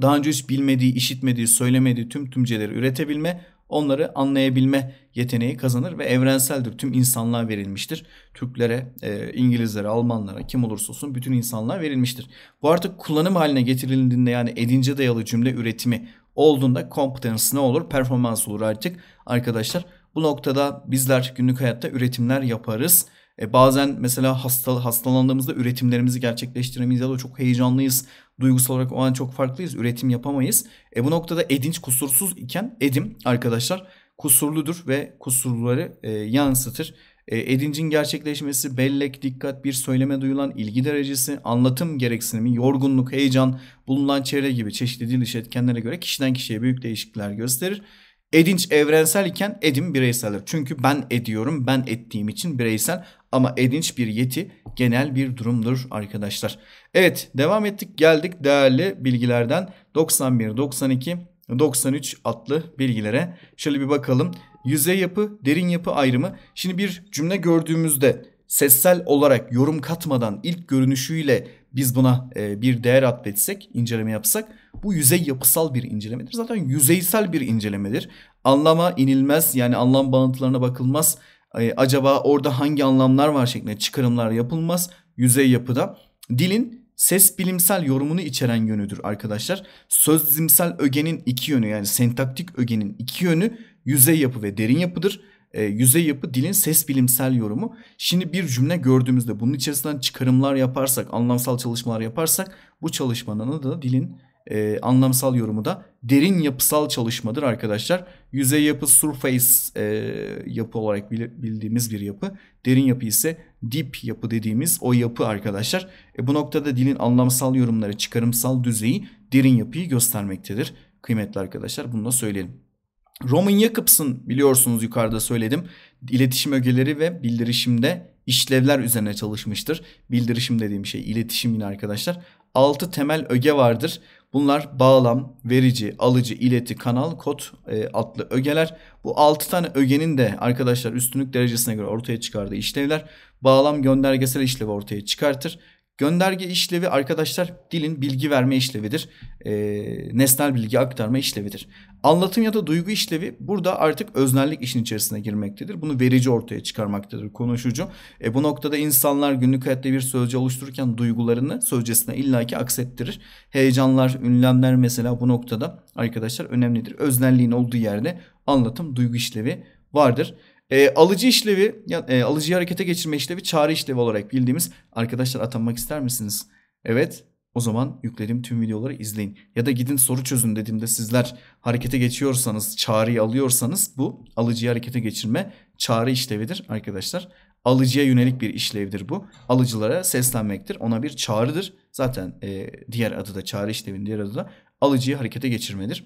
daha önce hiç bilmediği, işitmediği, söylemediği tüm tümceleri üretebilme, onları anlayabilme yeteneği kazanır ve evrenseldir. Tüm insanlığa verilmiştir. Türklere, e, İngilizlere, Almanlara, kim olursa olsun bütün insanlığa verilmiştir. Bu artık kullanım haline getirildiğinde yani edince dayalı cümle üretimi olduğunda competence ne olur? Performans olur artık arkadaşlar. Bu noktada bizler günlük hayatta üretimler yaparız. E, bazen mesela hasta, hastalandığımızda üretimlerimizi gerçekleştiremeyiz ya da çok heyecanlıyız. Duygusal olarak o an çok farklıyız. Üretim yapamayız. E, bu noktada edinç kusursuz iken edim arkadaşlar kusurludur ve kusurları e, yansıtır. E, edincin gerçekleşmesi, bellek, dikkat, bir söyleme duyulan ilgi derecesi, anlatım gereksinimi, yorgunluk, heyecan, bulunan çevre gibi çeşitli dil etkenlere göre kişiden kişiye büyük değişiklikler gösterir. Edinç evrensel iken edim bireyseldir. Çünkü ben ediyorum, ben ettiğim için bireysel ama edinç bir yeti genel bir durumdur arkadaşlar. Evet devam ettik geldik değerli bilgilerden 91, 92, 93 adlı bilgilere. Şöyle bir bakalım yüzey yapı derin yapı ayrımı. Şimdi bir cümle gördüğümüzde sessel olarak yorum katmadan ilk görünüşüyle biz buna e, bir değer atfetsek, inceleme yapsak bu yüzey yapısal bir incelemedir. Zaten yüzeysel bir incelemedir. Anlama inilmez yani anlam bağıntılarına bakılmaz acaba orada hangi anlamlar var şeklinde çıkarımlar yapılmaz yüzey yapıda. Dilin ses bilimsel yorumunu içeren yönüdür arkadaşlar. Söz dizimsel ögenin iki yönü yani sentaktik ögenin iki yönü yüzey yapı ve derin yapıdır. E, yüzey yapı dilin ses bilimsel yorumu. Şimdi bir cümle gördüğümüzde bunun içerisinden çıkarımlar yaparsak, anlamsal çalışmalar yaparsak bu çalışmanın adı da dilin e, anlamsal yorumu da derin yapısal çalışmadır arkadaşlar. Yüzey yapı surface e, yapı olarak bildiğimiz bir yapı. Derin yapı ise deep yapı dediğimiz o yapı arkadaşlar. E, bu noktada dilin anlamsal yorumları çıkarımsal düzeyi derin yapıyı göstermektedir. Kıymetli arkadaşlar bunu da söyleyelim. Roman Jacobs'ın biliyorsunuz yukarıda söyledim. iletişim ögeleri ve bildirişimde işlevler üzerine çalışmıştır. Bildirişim dediğim şey iletişim yine arkadaşlar. 6 temel öge vardır. Bunlar bağlam, verici, alıcı, ileti, kanal, kod e, adlı ögeler. Bu 6 tane ögenin de arkadaşlar üstünlük derecesine göre ortaya çıkardığı işlevler bağlam göndergesel işlevi ortaya çıkartır. Gönderge işlevi arkadaşlar dilin bilgi verme işlevidir. E, nesnel bilgi aktarma işlevidir. Anlatım ya da duygu işlevi burada artık öznellik işin içerisine girmektedir. Bunu verici ortaya çıkarmaktadır konuşucu. E, bu noktada insanlar günlük hayatta bir sözcü oluştururken duygularını sözcesine illaki aksettirir. Heyecanlar, ünlemler mesela bu noktada arkadaşlar önemlidir. Öznelliğin olduğu yerde anlatım, duygu işlevi vardır. E, alıcı işlevi, e, alıcıyı harekete geçirme işlevi çağrı işlevi olarak bildiğimiz arkadaşlar atanmak ister misiniz? Evet o zaman yükledim tüm videoları izleyin. Ya da gidin soru çözün dediğimde sizler harekete geçiyorsanız, çağrıyı alıyorsanız bu alıcıyı harekete geçirme çağrı işlevidir arkadaşlar. Alıcıya yönelik bir işlevdir bu. Alıcılara seslenmektir. Ona bir çağrıdır. Zaten e, diğer adı da çağrı işlevin diğer adı da alıcıyı harekete geçirmedir.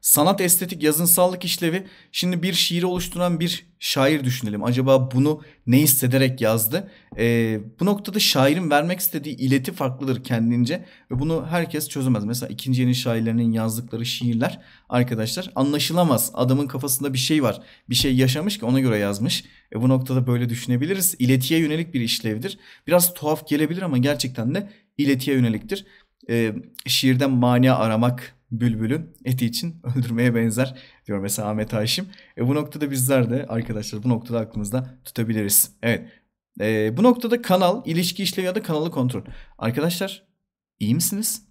Sanat, estetik, yazınsallık işlevi. Şimdi bir şiiri oluşturan bir şair düşünelim. Acaba bunu ne hissederek yazdı? Ee, bu noktada şairin vermek istediği ileti farklıdır kendince. Ve bunu herkes çözemez. Mesela ikinci yeni şairlerinin yazdıkları şiirler arkadaşlar anlaşılamaz. Adamın kafasında bir şey var. Bir şey yaşamış ki ona göre yazmış. E, bu noktada böyle düşünebiliriz. İletiye yönelik bir işlevdir. Biraz tuhaf gelebilir ama gerçekten de iletiye yöneliktir. E, şiirden mania aramak bülbülü eti için *laughs* öldürmeye benzer diyor mesela Ahmet Haşim. E, bu noktada bizler de arkadaşlar bu noktada aklımızda tutabiliriz. Evet e, bu noktada kanal, ilişki işlevi ya da kanalı kontrol. Arkadaşlar iyi misiniz?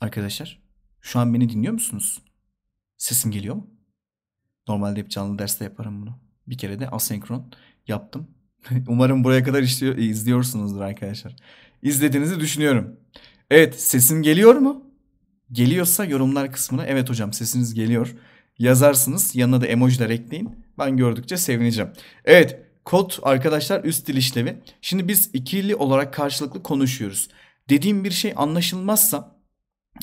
Arkadaşlar şu an beni dinliyor musunuz? Sesim geliyor mu? Normalde hep canlı derste yaparım bunu. Bir kere de asenkron yaptım. *laughs* Umarım buraya kadar işliyor, izliyorsunuzdur arkadaşlar. İzlediğinizi düşünüyorum. Evet sesim geliyor mu? Geliyorsa yorumlar kısmına evet hocam sesiniz geliyor yazarsınız. Yanına da emojiler ekleyin. Ben gördükçe sevineceğim. Evet kod arkadaşlar üst dil işlevi. Şimdi biz ikili olarak karşılıklı konuşuyoruz. Dediğim bir şey anlaşılmazsa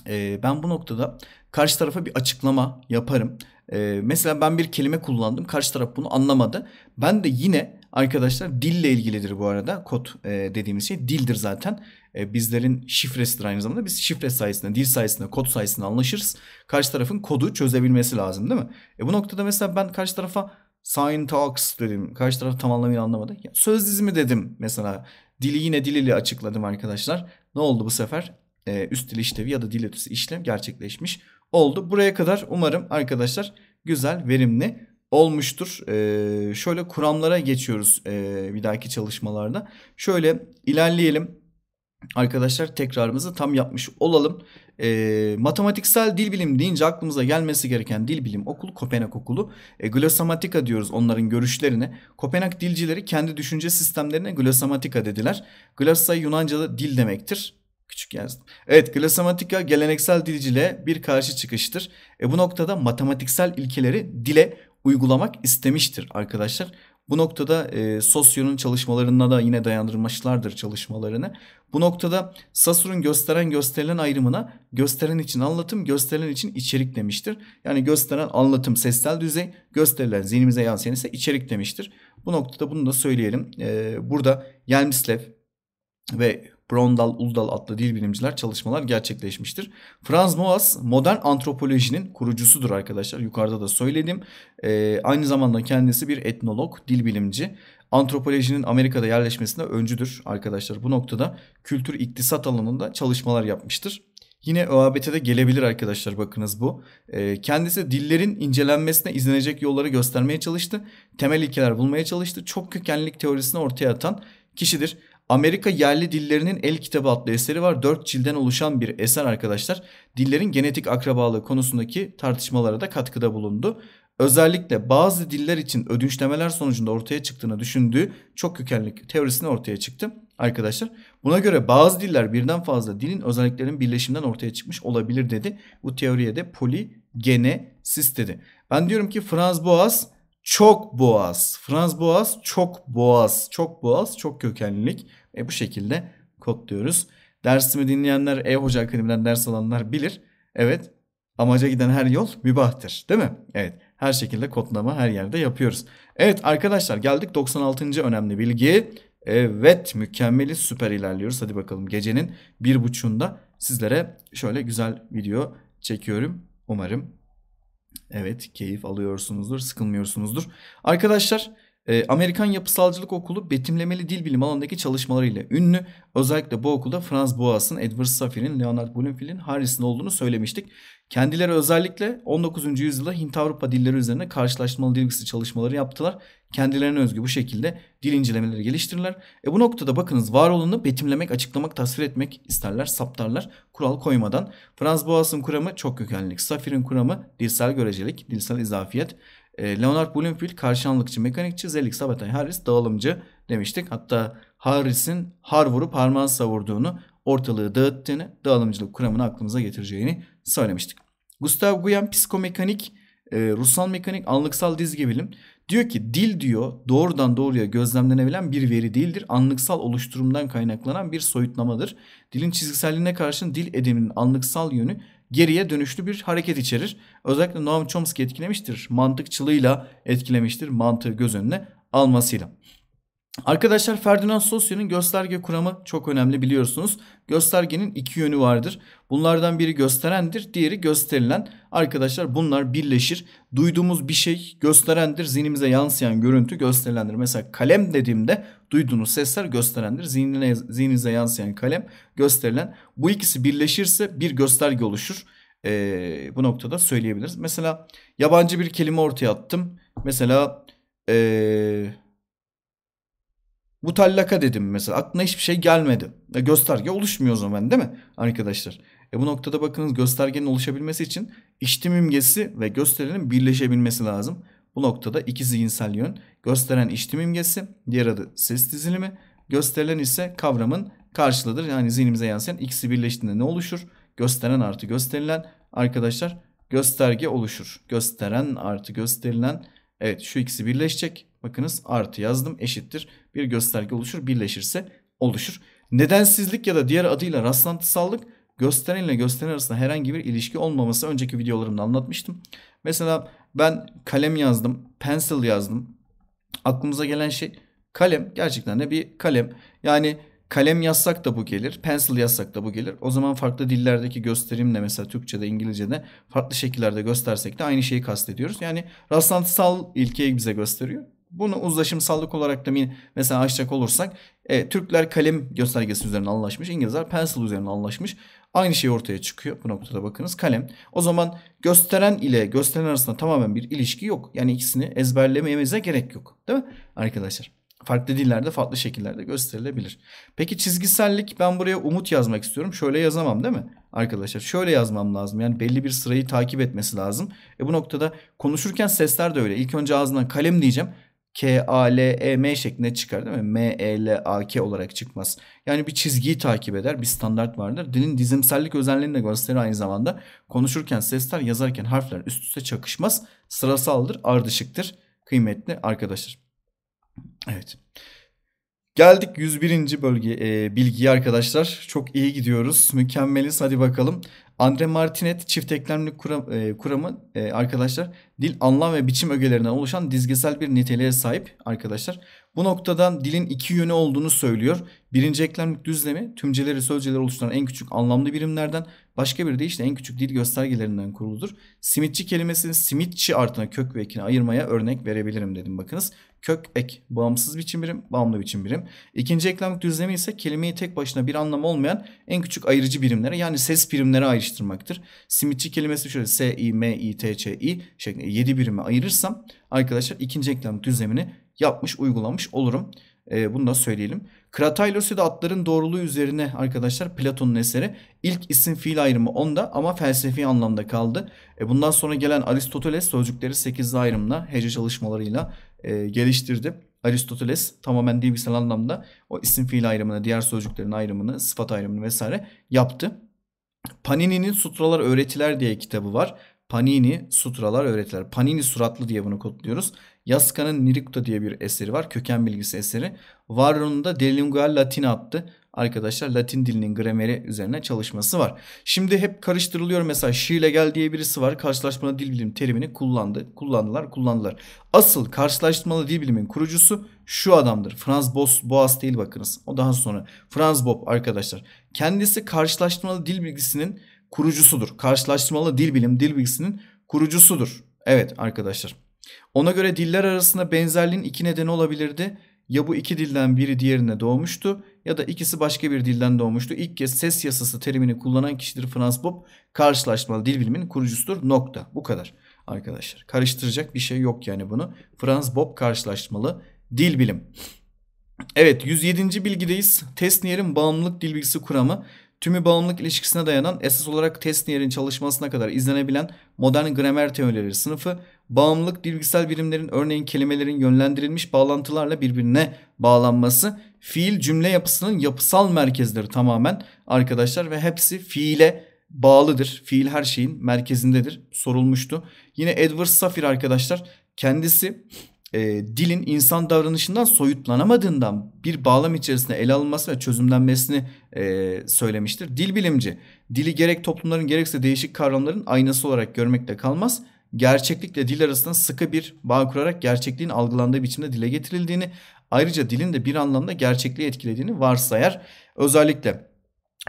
e, ben bu noktada karşı tarafa bir açıklama yaparım. E, mesela ben bir kelime kullandım. Karşı taraf bunu anlamadı. Ben de yine arkadaşlar dille ilgilidir bu arada. Kod e, dediğimiz şey dildir zaten. E, bizlerin şifresidir aynı zamanda. Biz şifre sayesinde, dil sayesinde, kod sayesinde anlaşırız. Karşı tarafın kodu çözebilmesi lazım değil mi? E bu noktada mesela ben karşı tarafa sign talks dedim. Karşı taraf tam anlamıyla anlamadı. Ya, söz dizimi dedim mesela. Dili yine dil ile açıkladım arkadaşlar. Ne oldu bu sefer? E, üst dil işlevi ya da dil ötesi işlem gerçekleşmiş oldu. Buraya kadar umarım arkadaşlar güzel, verimli olmuştur. Ee, şöyle kuramlara geçiyoruz e, bir dahaki çalışmalarda. Şöyle ilerleyelim arkadaşlar tekrarımızı tam yapmış olalım. E, matematiksel dil bilim deyince aklımıza gelmesi gereken dil bilim okulu Kopenhag okulu. E, ee, glosamatika diyoruz onların görüşlerine. Kopenhag dilcileri kendi düşünce sistemlerine glosamatika dediler. Glossa Yunanca'da dil demektir. Küçük yazdım. Evet glosamatika geleneksel dilcile bir karşı çıkıştır. E, bu noktada matematiksel ilkeleri dile uygulamak istemiştir arkadaşlar. Bu noktada e, Sosyon'un çalışmalarına da yine dayandırmışlardır çalışmalarını. Bu noktada Sasur'un gösteren gösterilen ayrımına gösteren için anlatım, gösterilen için içerik demiştir. Yani gösteren anlatım sessel düzey, gösterilen zihnimize yansıyan ise içerik demiştir. Bu noktada bunu da söyleyelim. E, burada Yelmislev ve Brondal, Uldal adlı dil bilimciler çalışmalar gerçekleşmiştir. Franz Moas modern antropolojinin kurucusudur arkadaşlar. Yukarıda da söyledim. E, aynı zamanda kendisi bir etnolog, dil bilimci. Antropolojinin Amerika'da yerleşmesinde öncüdür arkadaşlar. Bu noktada kültür iktisat alanında çalışmalar yapmıştır. Yine ÖABT'de gelebilir arkadaşlar bakınız bu. Ee, kendisi dillerin incelenmesine izlenecek yolları göstermeye çalıştı. Temel ilkeler bulmaya çalıştı. Çok kökenlik teorisini ortaya atan kişidir. Amerika Yerli Dillerinin El Kitabı adlı eseri var. Dört cilden oluşan bir eser arkadaşlar. Dillerin genetik akrabalığı konusundaki tartışmalara da katkıda bulundu. Özellikle bazı diller için ödünçlemeler sonucunda ortaya çıktığını düşündüğü çok kökenlik teorisini ortaya çıktı arkadaşlar. Buna göre bazı diller birden fazla dilin özelliklerinin birleşiminden ortaya çıkmış olabilir dedi. Bu teoriye de poligenesis dedi. Ben diyorum ki Franz Boas çok boğaz. Frans Boğaz çok boğaz. Çok boğaz çok kökenlilik. ve bu şekilde kodluyoruz. Dersimi dinleyenler E-Hoca Akademi'den ders alanlar bilir. Evet amaca giden her yol mübahtır değil mi? Evet her şekilde kodlama her yerde yapıyoruz. Evet arkadaşlar geldik 96. önemli bilgi. Evet mükemmeli süper ilerliyoruz. Hadi bakalım gecenin bir buçuğunda sizlere şöyle güzel video çekiyorum. Umarım Evet keyif alıyorsunuzdur, sıkılmıyorsunuzdur. Arkadaşlar ee, Amerikan Yapısalcılık Okulu betimlemeli dil bilimi alanındaki çalışmalarıyla ünlü. Özellikle bu okulda Franz Boas'ın, Edward Safir'in, Leonard Bloomfield'in, Harris'in olduğunu söylemiştik. Kendileri özellikle 19. yüzyılda Hint-Avrupa dilleri üzerine karşılaştırmalı dil bilgisi çalışmaları yaptılar. Kendilerine özgü bu şekilde dil incelemeleri geliştirirler. E bu noktada bakınız var olanı betimlemek, açıklamak, tasvir etmek isterler, saptarlar kural koymadan. Franz Boas'ın kuramı çok kökenlilik, Safir'in kuramı dilsel görecelik, dilsel izafiyet. E, Leonard Bloomfield karşılanlıkçı, mekanikçi, zelik Sabatay, Harris dağılımcı demiştik. Hatta Harris'in har vuru harman savurduğunu, ortalığı dağıttığını, dağılımcılık kuramını aklımıza getireceğini söylemiştik. Gustav Guyen psikomekanik, e, ruhsal mekanik, anlıksal dizge bilim. Diyor ki dil diyor doğrudan doğruya gözlemlenebilen bir veri değildir. Anlıksal oluşturumdan kaynaklanan bir soyutlamadır. Dilin çizgiselliğine karşın dil ediminin anlıksal yönü geriye dönüşlü bir hareket içerir. Özellikle Noam Chomsky etkilemiştir. Mantıkçılığıyla etkilemiştir. Mantığı göz önüne almasıyla. Arkadaşlar Ferdinand Sosya'nın gösterge kuramı çok önemli biliyorsunuz. Göstergenin iki yönü vardır. Bunlardan biri gösterendir, diğeri gösterilen. Arkadaşlar bunlar birleşir. Duyduğumuz bir şey gösterendir, zihnimize yansıyan görüntü gösterilendir. Mesela kalem dediğimde duyduğunuz sesler gösterendir. Zihnine, zihninize yansıyan kalem gösterilen. Bu ikisi birleşirse bir gösterge oluşur. Ee, bu noktada söyleyebiliriz. Mesela yabancı bir kelime ortaya attım. Mesela... Ee, bu tallaka dedim mesela. Aklına hiçbir şey gelmedi. E, gösterge oluşmuyor o zaman değil mi arkadaşlar? E bu noktada bakınız göstergenin oluşabilmesi için içtim imgesi ve gösterenin birleşebilmesi lazım. Bu noktada iki zihinsel yön gösteren içtim imgesi, diğer adı ses dizilimi, gösterilen ise kavramın karşılığıdır. Yani zihnimize yansıyan ikisi birleştiğinde ne oluşur? Gösteren artı gösterilen arkadaşlar gösterge oluşur. Gösteren artı gösterilen evet şu ikisi birleşecek. Bakınız artı yazdım eşittir bir gösterge oluşur. Birleşirse oluşur. Nedensizlik ya da diğer adıyla rastlantısallık gösterenle gösteren arasında herhangi bir ilişki olmaması önceki videolarımda anlatmıştım. Mesela ben kalem yazdım, pencil yazdım. Aklımıza gelen şey kalem. Gerçekten de bir kalem. Yani kalem yazsak da bu gelir, pencil yazsak da bu gelir. O zaman farklı dillerdeki gösterimle mesela Türkçe'de, İngilizce'de farklı şekillerde göstersek de aynı şeyi kastediyoruz. Yani rastlantısal ilkeyi bize gösteriyor. Bunu uzlaşımsallık olarak da mesela açacak olursak e, Türkler kalem göstergesi üzerine anlaşmış. İngilizler pencil üzerine anlaşmış. Aynı şey ortaya çıkıyor. Bu noktada bakınız kalem. O zaman gösteren ile gösteren arasında tamamen bir ilişki yok. Yani ikisini ezberlememize gerek yok. Değil mi arkadaşlar? Farklı dillerde farklı şekillerde gösterilebilir. Peki çizgisellik ben buraya umut yazmak istiyorum. Şöyle yazamam değil mi arkadaşlar? Şöyle yazmam lazım. Yani belli bir sırayı takip etmesi lazım. E bu noktada konuşurken sesler de öyle. İlk önce ağzından kalem diyeceğim. K, A, L, E, M şeklinde çıkar değil mi? M, E, L, A, K olarak çıkmaz. Yani bir çizgiyi takip eder. Bir standart vardır. Dilin dizimsellik özelliğini de gösterir aynı zamanda. Konuşurken sesler, yazarken harfler üst üste çakışmaz. Sırasaldır, ardışıktır. Kıymetli arkadaşlar. Evet. Geldik 101. bölge e, bilgiye arkadaşlar. Çok iyi gidiyoruz. Mükemmeliz. Hadi bakalım. Andre Martinet çift eklemli kuram, e, kuramı e, arkadaşlar dil anlam ve biçim ögelerinden oluşan dizgesel bir niteliğe sahip arkadaşlar. Bu noktadan dilin iki yönü olduğunu söylüyor. Birinci eklemlik düzlemi tümceleri sözceleri oluşturan en küçük anlamlı birimlerden başka bir deyişle en küçük dil göstergelerinden kuruludur. Simitçi kelimesini simitçi artına kök ve ekine ayırmaya örnek verebilirim dedim bakınız. Kök ek bağımsız biçim birim, bağımlı biçim birim. İkinci eklemlik düzlemi ise kelimeyi tek başına bir anlam olmayan en küçük ayırıcı birimlere yani ses birimlere ayrıştırmaktır. Simitçi kelimesi şöyle S, I, M, I, T, Ç, I şeklinde 7 birime ayırırsam arkadaşlar ikinci eklemlik düzlemini yapmış, uygulamış olurum. E, bunu da söyleyelim. Krataylos'u da atların doğruluğu üzerine arkadaşlar Platon'un eseri. ilk isim fiil ayrımı onda ama felsefi anlamda kaldı. E, bundan sonra gelen Aristoteles sözcükleri 8'li ayrımla hece çalışmalarıyla e, geliştirdi. Aristoteles tamamen bilgisayar anlamda o isim fiil ayrımını, diğer sözcüklerin ayrımını, sıfat ayrımını vesaire yaptı. Panini'nin Sutralar Öğretiler diye kitabı var. Panini Sutralar Öğretiler. Panini suratlı diye bunu kodluyoruz. Yaska'nın Nirikto diye bir eseri var. Köken bilgisi eseri. Varro'nun da De Lingua attı. Arkadaşlar Latin dilinin grameri üzerine çalışması var. Şimdi hep karıştırılıyor mesela şiile gel diye birisi var. Karşılaşmalı dil bilimi terimini kullandı. Kullandılar, kullandılar. Asıl karşılaştırmalı dil bilimin kurucusu şu adamdır. Franz Boas, Boas değil bakınız. O daha sonra Franz Bob arkadaşlar. Kendisi karşılaştırmalı dil bilgisinin kurucusudur. Karşılaştırmalı dil bilim dil bilgisinin kurucusudur. Evet arkadaşlar. Ona göre diller arasında benzerliğin iki nedeni olabilirdi. Ya bu iki dilden biri diğerine doğmuştu ya da ikisi başka bir dilden doğmuştu. İlk kez ses yasası terimini kullanan kişidir Franz Bob. Karşılaşmalı dil biliminin kurucusudur. Nokta. Bu kadar arkadaşlar. Karıştıracak bir şey yok yani bunu. Franz Bob karşılaşmalı dil bilim. Evet 107. bilgideyiz. Tesnier'in bağımlılık dil bilgisi kuramı tümü bağımlılık ilişkisine dayanan esas olarak Tesnier'in çalışmasına kadar izlenebilen modern gramer teorileri sınıfı bağımlılık bilgisel birimlerin örneğin kelimelerin yönlendirilmiş bağlantılarla birbirine bağlanması fiil cümle yapısının yapısal merkezleri tamamen arkadaşlar ve hepsi fiile bağlıdır. Fiil her şeyin merkezindedir sorulmuştu. Yine Edward Safir arkadaşlar kendisi e, dilin insan davranışından soyutlanamadığından bir bağlam içerisinde ele alınması ve çözümlenmesini e, söylemiştir. Dil bilimci dili gerek toplumların gerekse değişik kavramların aynası olarak görmekle kalmaz gerçeklikle dil arasında sıkı bir bağ kurarak gerçekliğin algılandığı biçimde dile getirildiğini ayrıca dilin de bir anlamda gerçekliği etkilediğini varsayar. Özellikle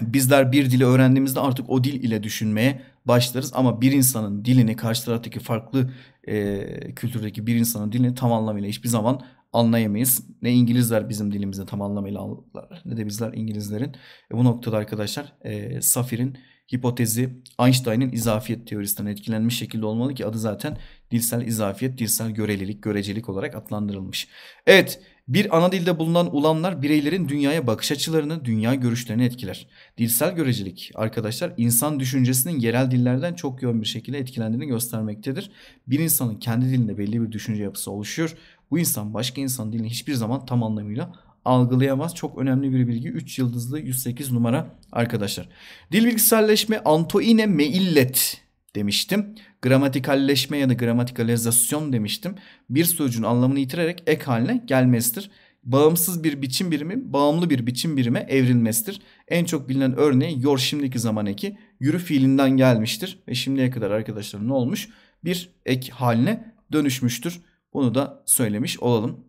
bizler bir dili öğrendiğimizde artık o dil ile düşünmeye başlarız. Ama bir insanın dilini karşı taraftaki farklı e, kültürdeki bir insanın dilini tam anlamıyla hiçbir zaman anlayamayız. Ne İngilizler bizim dilimizi tam anlamıyla anlarlar ne de bizler İngilizlerin. E, bu noktada arkadaşlar e, Safir'in hipotezi Einstein'ın izafiyet teorisinden etkilenmiş şekilde olmalı ki adı zaten dilsel izafiyet, dilsel görelilik, görecelik olarak adlandırılmış. Evet bir ana dilde bulunan ulanlar bireylerin dünyaya bakış açılarını, dünya görüşlerini etkiler. Dilsel görecelik arkadaşlar insan düşüncesinin yerel dillerden çok yoğun bir şekilde etkilendiğini göstermektedir. Bir insanın kendi dilinde belli bir düşünce yapısı oluşuyor. Bu insan başka insan dilini hiçbir zaman tam anlamıyla algılayamaz. Çok önemli bir bilgi. 3 yıldızlı 108 numara arkadaşlar. Dil bilgiselleşme Antoine Meillet demiştim. Gramatikalleşme ya da gramatikalizasyon demiştim. Bir sözcüğün anlamını yitirerek ek haline gelmesidir. Bağımsız bir biçim birimi, bağımlı bir biçim birime evrilmesidir. En çok bilinen örneği yor şimdiki zaman eki yürü fiilinden gelmiştir. Ve şimdiye kadar arkadaşlar ne olmuş? Bir ek haline dönüşmüştür. Bunu da söylemiş olalım.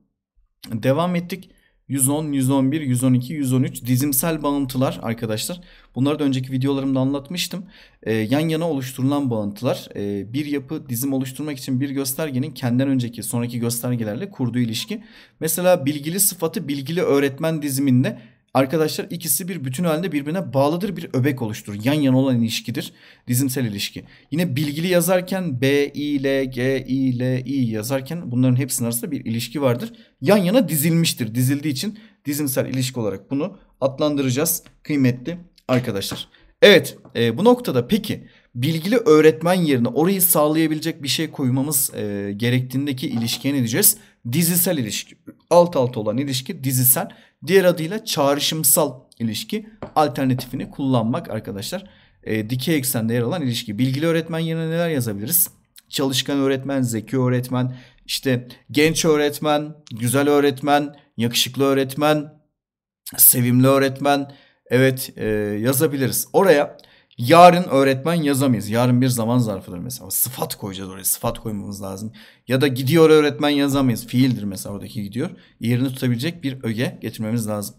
Devam ettik. 110, 111, 112, 113 dizimsel bağıntılar arkadaşlar. Bunları da önceki videolarımda anlatmıştım. Ee, yan yana oluşturulan bağıntılar e, bir yapı dizim oluşturmak için bir göstergenin kendinden önceki sonraki göstergelerle kurduğu ilişki. Mesela bilgili sıfatı bilgili öğretmen diziminde Arkadaşlar ikisi bir bütün halinde birbirine bağlıdır bir öbek oluşturur. Yan yana olan ilişkidir. Dizimsel ilişki. Yine bilgili yazarken B, I, L, G, I, L, I yazarken bunların hepsinin arasında bir ilişki vardır. Yan yana dizilmiştir. Dizildiği için dizimsel ilişki olarak bunu adlandıracağız kıymetli arkadaşlar. Evet e, bu noktada peki bilgili öğretmen yerine orayı sağlayabilecek bir şey koymamız e, gerektiğindeki ilişkiye ne diyeceğiz? Dizisel ilişki. Alt alta olan ilişki dizisel Diğer adıyla çağrışımsal ilişki alternatifini kullanmak arkadaşlar. E, dikey eksende yer alan ilişki. Bilgili öğretmen yerine neler yazabiliriz? Çalışkan öğretmen, zeki öğretmen, işte genç öğretmen, güzel öğretmen, yakışıklı öğretmen, sevimli öğretmen. Evet e, yazabiliriz. Oraya Yarın öğretmen yazamayız. Yarın bir zaman zarfıdır mesela. Sıfat koyacağız oraya. Sıfat koymamız lazım. Ya da gidiyor öğretmen yazamayız. Fiildir mesela oradaki gidiyor. Yerini tutabilecek bir öge getirmemiz lazım.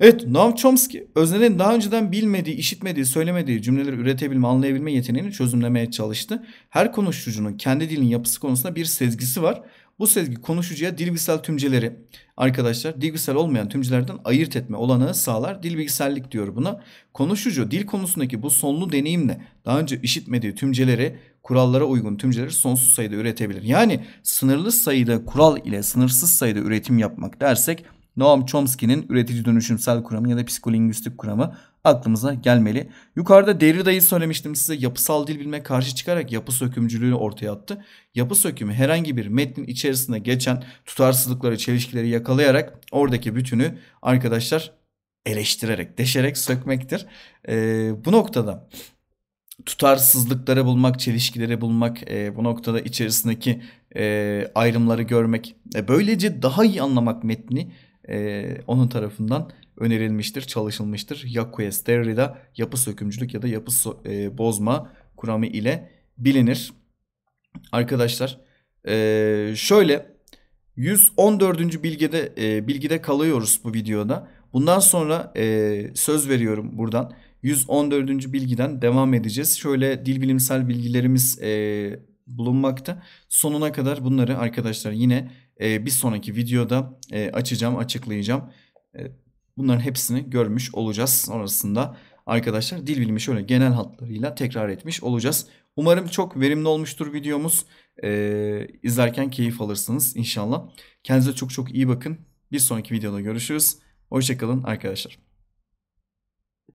Evet Noam Chomsky öznenin daha önceden bilmediği, işitmediği, söylemediği cümleleri üretebilme, anlayabilme yeteneğini çözümlemeye çalıştı. Her konuşucunun kendi dilinin yapısı konusunda bir sezgisi var bu sezgi konuşucuya dil bilgisayar tümceleri arkadaşlar dil bilgisayar olmayan tümcelerden ayırt etme olanağı sağlar. Dil bilgisayarlık diyor buna. Konuşucu dil konusundaki bu sonlu deneyimle daha önce işitmediği tümceleri kurallara uygun tümceleri sonsuz sayıda üretebilir. Yani sınırlı sayıda kural ile sınırsız sayıda üretim yapmak dersek Noam Chomsky'nin üretici dönüşümsel kuramı ya da psikolingüistik kuramı aklımıza gelmeli. Yukarıda Derrida'yı söylemiştim size yapısal dil bilme karşı çıkarak yapı sökümcülüğünü ortaya attı. Yapı sökümü herhangi bir metnin içerisinde geçen tutarsızlıkları, çelişkileri yakalayarak oradaki bütünü arkadaşlar eleştirerek, deşerek sökmektir. Ee, bu noktada tutarsızlıkları bulmak, çelişkileri bulmak, e, bu noktada içerisindeki e, ayrımları görmek, e, böylece daha iyi anlamak metni e, onun tarafından önerilmiştir, çalışılmıştır. Yakuya Sterrida yapı sökümcülük ya da yapı e, bozma kuramı ile bilinir. Arkadaşlar e, şöyle 114. bilgide e, bilgide kalıyoruz bu videoda. Bundan sonra e, söz veriyorum buradan. 114. bilgiden devam edeceğiz. Şöyle dil bilimsel bilgilerimiz e, bulunmakta. Sonuna kadar bunları arkadaşlar yine e, bir sonraki videoda e, açacağım, açıklayacağım. E, Bunların hepsini görmüş olacağız. Sonrasında arkadaşlar dil bilimi şöyle genel hatlarıyla tekrar etmiş olacağız. Umarım çok verimli olmuştur videomuz. Ee, izlerken keyif alırsınız inşallah. Kendinize çok çok iyi bakın. Bir sonraki videoda görüşürüz. Hoşçakalın arkadaşlar.